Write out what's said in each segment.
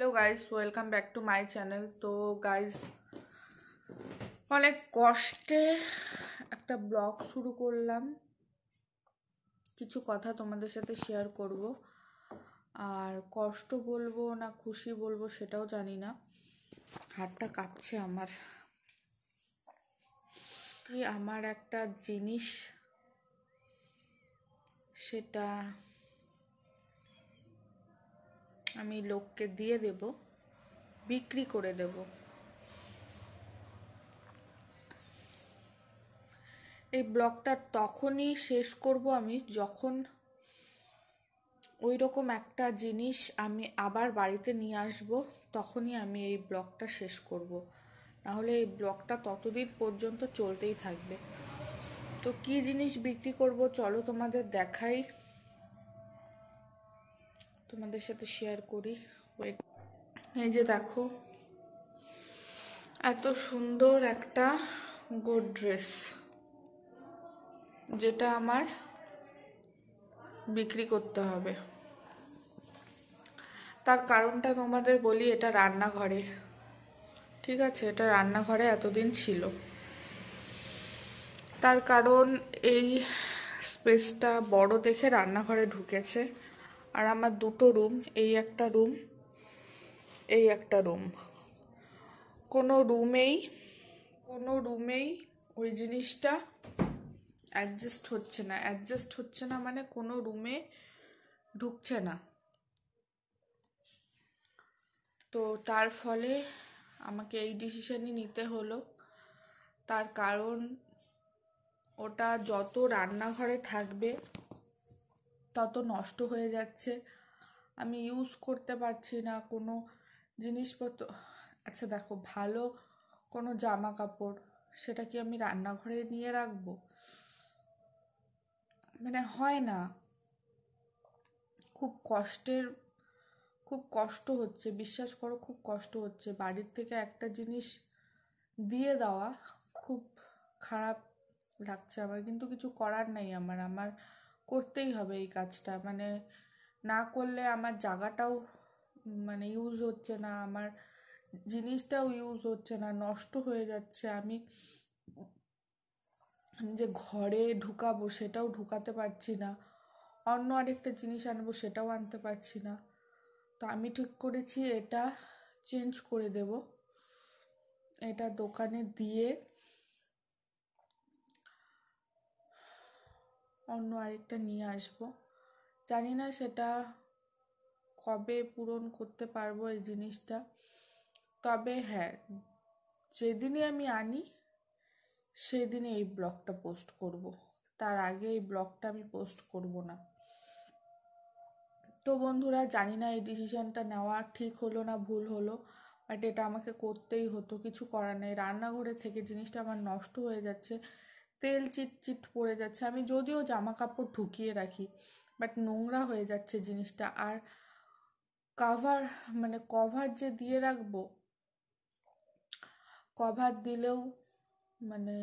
Hello guys welcome back to my channel তো guys অনেক কষ্টে একটা ব্লগ শুরু করলাম কিছু কথা তোমাদের সাথে শেয়ার করব আর কষ্ট বলবো না খুশি বলবো সেটাও জানি না হাতটা কাঁপছে আমার আমার একটা জিনিস সেটা আমি লোককে দিয়ে দেব বিক্রি করে দেব এই ব্লগটা তখনই শেষ করব আমি যখন ওই রকম একটা জিনিস আমি আবার বাড়িতে নিয়ে আসব তখনই আমি এই ব্লগটা শেষ করব নাহলে এই ব্লগটা ততদিন পর্যন্ত চলতেই থাকবে তো কি জিনিস বিক্রি করব চলো তোমাদের দেখাই তোমাদের সাথে শেয়ার করি ওয়েট এই যে দেখো এত সুন্দর একটা গোড্রেস যেটা আমার বিক্রি করতে হবে তার কারণটা তোমাদের বলি এটা রান্নাঘরে ঠিক আছে এটা রান্নাঘরে এতদিন ছিল তার কারণ এই স্পেসটা বড় দেখে রান্নাঘরে ঢুকেছে আর আমার দুটো রুম এই একটা রুম এই একটা রুম কোনো রুমেই কোনো রুমেই ওই জিনিসটা অ্যাডজাস্ট হচ্ছে না অ্যাডজাস্ট হচ্ছে না মানে কোনো রুমে ঢুকছে না তো তার ফলে আমাকে এই ডিসিশানই নিতে হলো তার কারণ ওটা যত রান্নাঘরে থাকবে তত নষ্ট হয়ে যাচ্ছে আমি ইউজ করতে পারছি না কোনো জিনিসপত্র আচ্ছা দেখো ভালো কোনো জামা কাপড় সেটা কি আমি রান্নাঘরে নিয়ে রাখবো মানে হয় না খুব কষ্টের খুব কষ্ট হচ্ছে বিশ্বাস করো খুব কষ্ট হচ্ছে বাড়ির থেকে একটা জিনিস দিয়ে দেওয়া খুব খারাপ লাগছে আমার কিন্তু কিছু করার নাই আমার আমার করতেই হবে এই কাজটা মানে না করলে আমার জায়গাটাও মানে ইউজ হচ্ছে না আমার জিনিসটাও ইউজ হচ্ছে না নষ্ট হয়ে যাচ্ছে আমি যে ঘরে ঢুকাবো সেটাও ঢুকাতে পারছি না অন্য আরেকটা জিনিস আনবো সেটাও আনতে পারছি না তো আমি ঠিক করেছি এটা চেঞ্জ করে দেব এটা দোকানে দিয়ে অন্য আরেকটা নিয়ে আসবো জানি না সেটা কবে পূরণ করতে পারবো এই জিনিসটা তবে হ্যাঁ যেদিনই আমি আনি সেদিনে এই ব্লগটা পোস্ট করব। তার আগে এই ব্লগটা আমি পোস্ট করব না তো বন্ধুরা জানি না এই ডিসিশানটা নেওয়া ঠিক হলো না ভুল হলো বাট এটা আমাকে করতেই হতো কিছু করার নেই রান্নাঘরে থেকে জিনিসটা আমার নষ্ট হয়ে যাচ্ছে তেল চিটচিট পড়ে যাচ্ছে আমি যদিও জামা কাপড় ঢুকিয়ে রাখি বাট নোংরা হয়ে যাচ্ছে জিনিসটা আর কাভার মানে কভার যে দিয়ে রাখবো কভার দিলেও মানে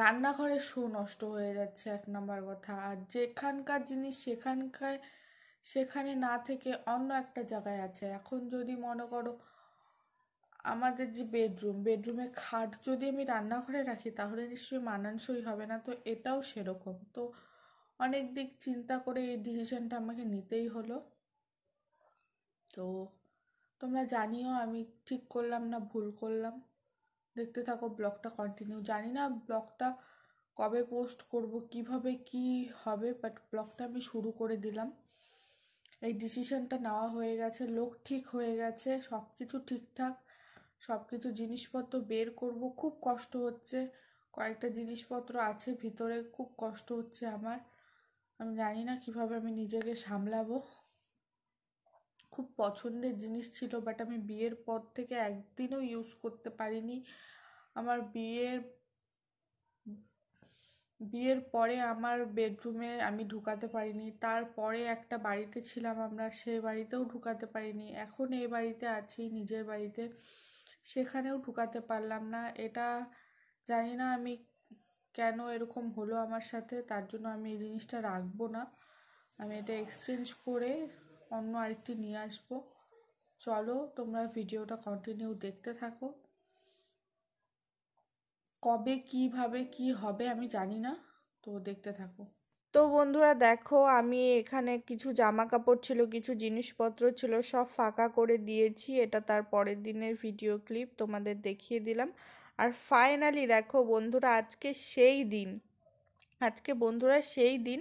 রান্নাঘরে শো নষ্ট হয়ে যাচ্ছে এক নম্বর কথা আর যেখানকার জিনিস সেখানকার সেখানে না থেকে অন্য একটা জায়গায় আছে এখন যদি মনে করো আমাদের যে বেডরুম বেডরুমে খাট যদি আমি রান্নাঘরে রাখি তাহলে নিশ্চয়ই মানানসই হবে না তো এটাও সেরকম তো অনেক দিক চিন্তা করে এই ডিসিশানটা আমাকে নিতেই হলো তো তোমরা জানিও আমি ঠিক করলাম না ভুল করলাম দেখতে থাকো ব্লগটা কন্টিনিউ জানি না ব্লগটা কবে পোস্ট করব কিভাবে কি হবে বাট ব্লগটা আমি শুরু করে দিলাম এই ডিসিশানটা নেওয়া হয়ে গেছে লোক ঠিক হয়ে গেছে সব কিছু ঠিকঠাক সব কিছু জিনিসপত্র বের করব খুব কষ্ট হচ্ছে কয়েকটা জিনিসপত্র আছে ভিতরে খুব কষ্ট হচ্ছে আমার আমি জানি না কিভাবে আমি নিজেকে সামলাবো খুব পছন্দের জিনিস ছিল বাট আমি বিয়ের পর থেকে একদিনও ইউজ করতে পারিনি আমার বিয়ের বিয়ের পরে আমার বেডরুমে আমি ঢুকাতে পারিনি তারপরে একটা বাড়িতে ছিলাম আমরা সে বাড়িতেও ঢুকাতে পারিনি এখন এই বাড়িতে আছি নিজের বাড়িতে সেখানেও ঢুকাতে পারলাম না এটা জানি না আমি কেন এরকম হলো আমার সাথে তার জন্য আমি এই জিনিসটা রাখবো না আমি এটা এক্সচেঞ্জ করে অন্য আরেকটি নিয়ে আসবো চলো তোমরা ভিডিওটা কন্টিনিউ দেখতে থাকো কবে কিভাবে কি হবে আমি জানি না তো দেখতে থাকো তো বন্ধুরা দেখো আমি এখানে কিছু জামা কাপড় ছিল কিছু জিনিসপত্র ছিল সব ফাঁকা করে দিয়েছি এটা তার পরের দিনের ভিডিও ক্লিপ তোমাদের দেখিয়ে দিলাম আর ফাইনালি দেখো বন্ধুরা আজকে সেই দিন আজকে বন্ধুরা সেই দিন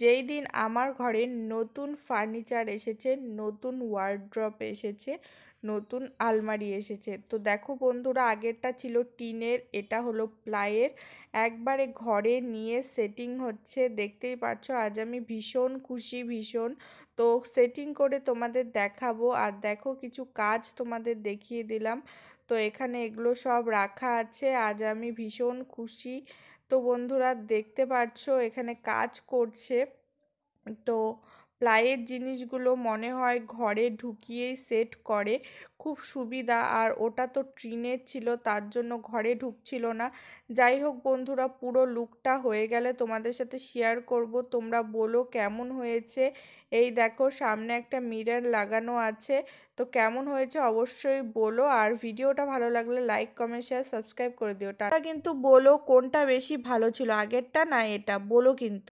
যেই দিন আমার ঘরে নতুন ফার্নিচার এসেছে নতুন ওয়ার্ড্রপ এসেছে নতুন আলমারি এসেছে তো দেখো বন্ধুরা আগেরটা ছিল টিনের এটা হলো প্লাইয়ের একবারে ঘরে নিয়ে সেটিং হচ্ছে দেখতেই পাচ্ছ আজ আমি ভীষণ খুশি ভীষণ তো সেটিং করে তোমাদের দেখাবো আর দেখো কিছু কাজ তোমাদের দেখিয়ে দিলাম তো এখানে এগুলো সব রাখা আছে আজ আমি ভীষণ খুশি তো বন্ধুরা দেখতে পাচ্ছ এখানে কাজ করছে তো প্লাইয়ের জিনিসগুলো মনে হয় ঘরে ঢুকিয়েই সেট করে খুব সুবিধা আর ওটা তো ট্রিনের ছিল তার জন্য ঘরে ঢুকছিল না যাই হোক বন্ধুরা পুরো লুকটা হয়ে গেলে তোমাদের সাথে শেয়ার করব তোমরা বলো কেমন হয়েছে এই দেখো সামনে একটা মিরর লাগানো আছে তো কেমন হয়েছে অবশ্যই বলো আর ভিডিওটা ভালো লাগলে লাইক কমেন্ট শেয়ার সাবস্ক্রাইব করে দিও টাটা কিন্তু বলো কোনটা বেশি ভালো ছিল আগেরটা না এটা বলো কিন্তু